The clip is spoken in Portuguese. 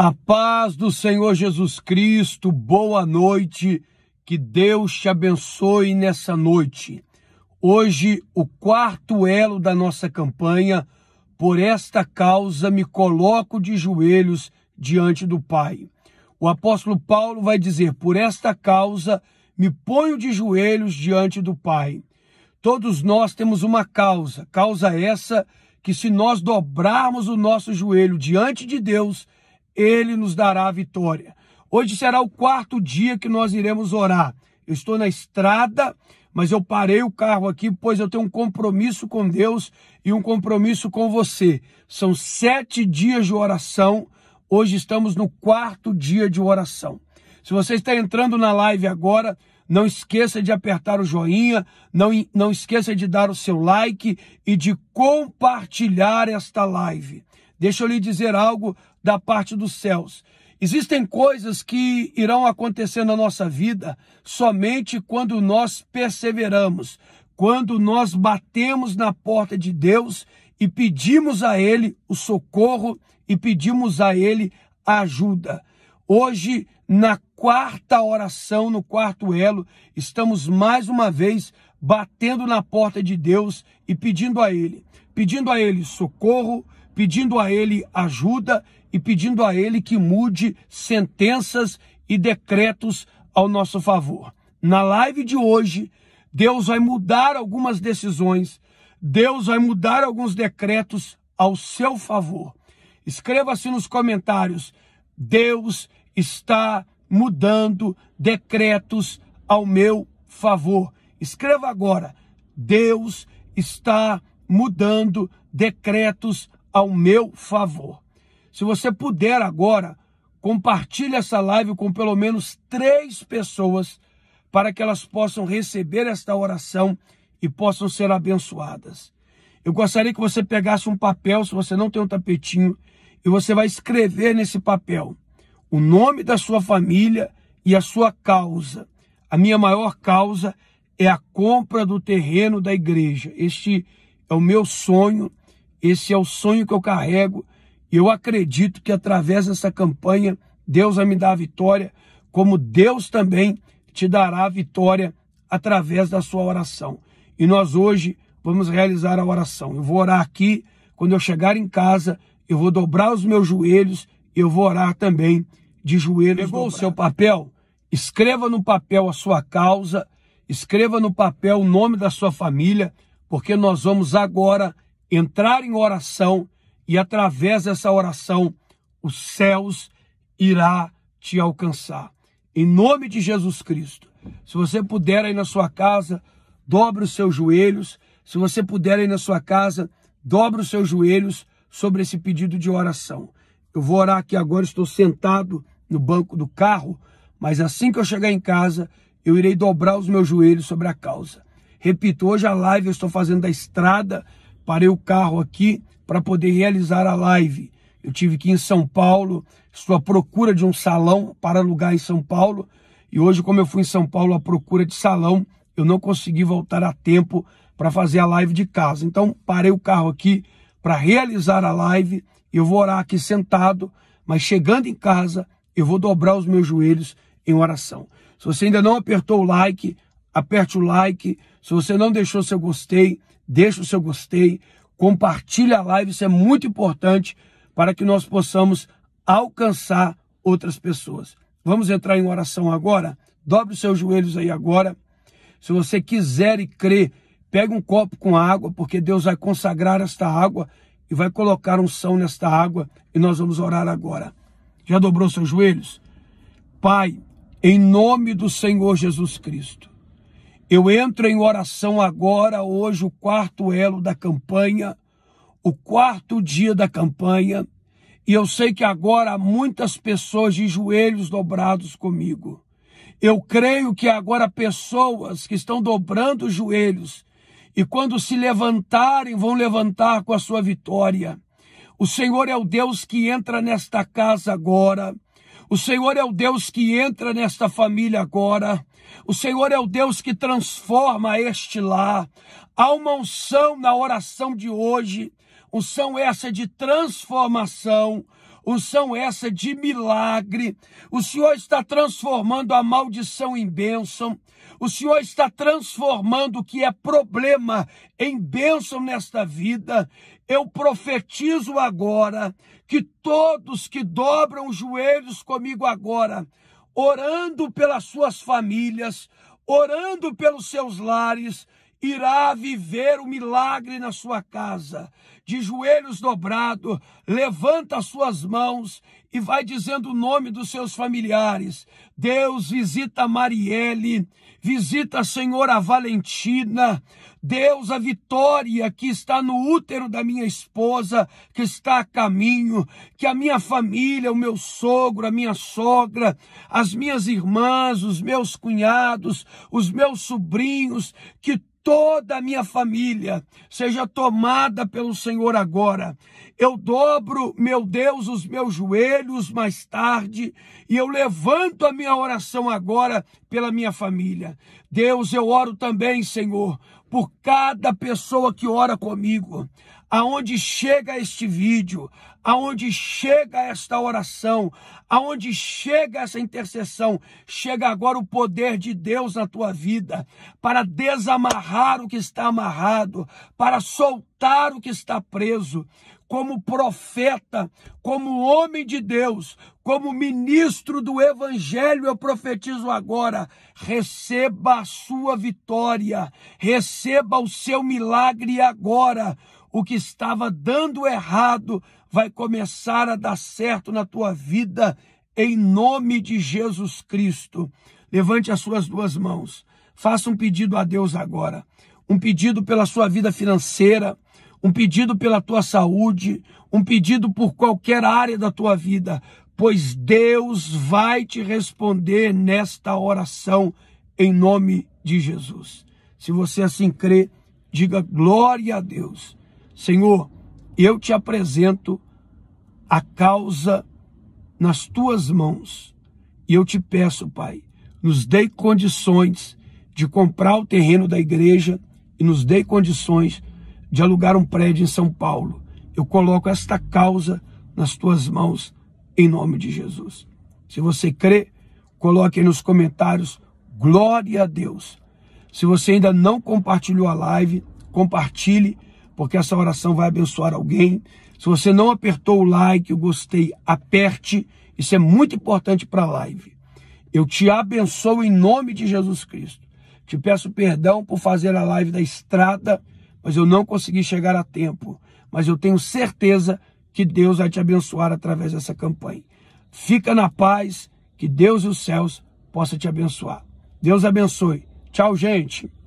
A paz do Senhor Jesus Cristo, boa noite, que Deus te abençoe nessa noite. Hoje, o quarto elo da nossa campanha, por esta causa me coloco de joelhos diante do Pai. O apóstolo Paulo vai dizer: por esta causa me ponho de joelhos diante do Pai. Todos nós temos uma causa, causa essa que, se nós dobrarmos o nosso joelho diante de Deus, ele nos dará a vitória. Hoje será o quarto dia que nós iremos orar. Eu estou na estrada, mas eu parei o carro aqui, pois eu tenho um compromisso com Deus e um compromisso com você. São sete dias de oração. Hoje estamos no quarto dia de oração. Se você está entrando na live agora, não esqueça de apertar o joinha, não, não esqueça de dar o seu like e de compartilhar esta live. Deixa eu lhe dizer algo da parte dos céus. Existem coisas que irão acontecer na nossa vida somente quando nós perseveramos, quando nós batemos na porta de Deus e pedimos a Ele o socorro e pedimos a Ele a ajuda. Hoje, na quarta oração, no quarto elo, estamos mais uma vez batendo na porta de Deus e pedindo a Ele, pedindo a Ele socorro, pedindo a ele ajuda e pedindo a ele que mude sentenças e decretos ao nosso favor. Na live de hoje, Deus vai mudar algumas decisões, Deus vai mudar alguns decretos ao seu favor. Escreva-se nos comentários: Deus está mudando decretos ao meu favor. Escreva agora: Deus está mudando decretos ao meu favor. Se você puder agora, compartilhe essa live com pelo menos três pessoas para que elas possam receber esta oração e possam ser abençoadas. Eu gostaria que você pegasse um papel, se você não tem um tapetinho, e você vai escrever nesse papel o nome da sua família e a sua causa. A minha maior causa é a compra do terreno da igreja. Este é o meu sonho, esse é o sonho que eu carrego e eu acredito que através dessa campanha Deus vai me dar a vitória, como Deus também te dará a vitória através da sua oração. E nós hoje vamos realizar a oração. Eu vou orar aqui, quando eu chegar em casa, eu vou dobrar os meus joelhos, eu vou orar também de joelhos. Pegou o seu papel? Escreva no papel a sua causa, escreva no papel o nome da sua família, porque nós vamos agora entrar em oração e através dessa oração os céus irá te alcançar. Em nome de Jesus Cristo. Se você puder aí na sua casa, dobre os seus joelhos. Se você puder aí na sua casa, dobre os seus joelhos sobre esse pedido de oração. Eu vou orar aqui agora, estou sentado no banco do carro, mas assim que eu chegar em casa, eu irei dobrar os meus joelhos sobre a causa. Repito, hoje a live eu estou fazendo da estrada, parei o carro aqui para poder realizar a live. Eu tive que ir em São Paulo, estou à procura de um salão para alugar em São Paulo. E hoje, como eu fui em São Paulo à procura de salão, eu não consegui voltar a tempo para fazer a live de casa. Então, parei o carro aqui para realizar a live. Eu vou orar aqui sentado, mas chegando em casa, eu vou dobrar os meus joelhos em oração. Se você ainda não apertou o like, aperte o like. Se você não deixou seu gostei, deixa o seu gostei, compartilha a live, isso é muito importante para que nós possamos alcançar outras pessoas. Vamos entrar em oração agora? Dobre os seus joelhos aí agora. Se você quiser e crer, pegue um copo com água, porque Deus vai consagrar esta água e vai colocar um um nesta água e nós vamos orar agora. Já dobrou seus joelhos? Pai, em nome do Senhor Jesus Cristo, eu entro em oração agora, hoje, o quarto elo da campanha, o quarto dia da campanha, e eu sei que agora há muitas pessoas de joelhos dobrados comigo. Eu creio que agora pessoas que estão dobrando os joelhos e quando se levantarem, vão levantar com a sua vitória. O Senhor é o Deus que entra nesta casa agora o Senhor é o Deus que entra nesta família agora. O Senhor é o Deus que transforma este lar. Há uma unção na oração de hoje. Unção essa de transformação, unção essa de milagre. O Senhor está transformando a maldição em bênção. O Senhor está transformando o que é problema em bênção nesta vida. Eu profetizo agora que todos que dobram os joelhos comigo agora, orando pelas suas famílias, orando pelos seus lares, irá viver o milagre na sua casa. De joelhos dobrados, levanta as suas mãos e vai dizendo o nome dos seus familiares. Deus visita a Marielle, visita, a senhora Valentina. Deus, a vitória que está no útero da minha esposa, que está a caminho, que a minha família, o meu sogro, a minha sogra, as minhas irmãs, os meus cunhados, os meus sobrinhos, que toda a minha família seja tomada pelo Senhor agora eu dobro, meu Deus, os meus joelhos mais tarde e eu levanto a minha oração agora pela minha família. Deus, eu oro também, Senhor, por cada pessoa que ora comigo. Aonde chega este vídeo, aonde chega esta oração, aonde chega essa intercessão, chega agora o poder de Deus na tua vida para desamarrar o que está amarrado, para soltar o que está preso como profeta, como homem de Deus, como ministro do Evangelho, eu profetizo agora: receba a sua vitória, receba o seu milagre agora. O que estava dando errado vai começar a dar certo na tua vida, em nome de Jesus Cristo. Levante as suas duas mãos, faça um pedido a Deus agora, um pedido pela sua vida financeira um pedido pela tua saúde, um pedido por qualquer área da tua vida, pois Deus vai te responder nesta oração em nome de Jesus. Se você assim crê, diga glória a Deus. Senhor, eu te apresento a causa nas tuas mãos. E eu te peço, Pai, nos dê condições de comprar o terreno da igreja e nos dê condições de alugar um prédio em São Paulo. Eu coloco esta causa nas tuas mãos, em nome de Jesus. Se você crê, coloque aí nos comentários glória a Deus. Se você ainda não compartilhou a live, compartilhe, porque essa oração vai abençoar alguém. Se você não apertou o like, o gostei, aperte. Isso é muito importante para a live. Eu te abençoo em nome de Jesus Cristo. Te peço perdão por fazer a live da estrada mas eu não consegui chegar a tempo. Mas eu tenho certeza que Deus vai te abençoar através dessa campanha. Fica na paz, que Deus e os céus possa te abençoar. Deus abençoe. Tchau, gente.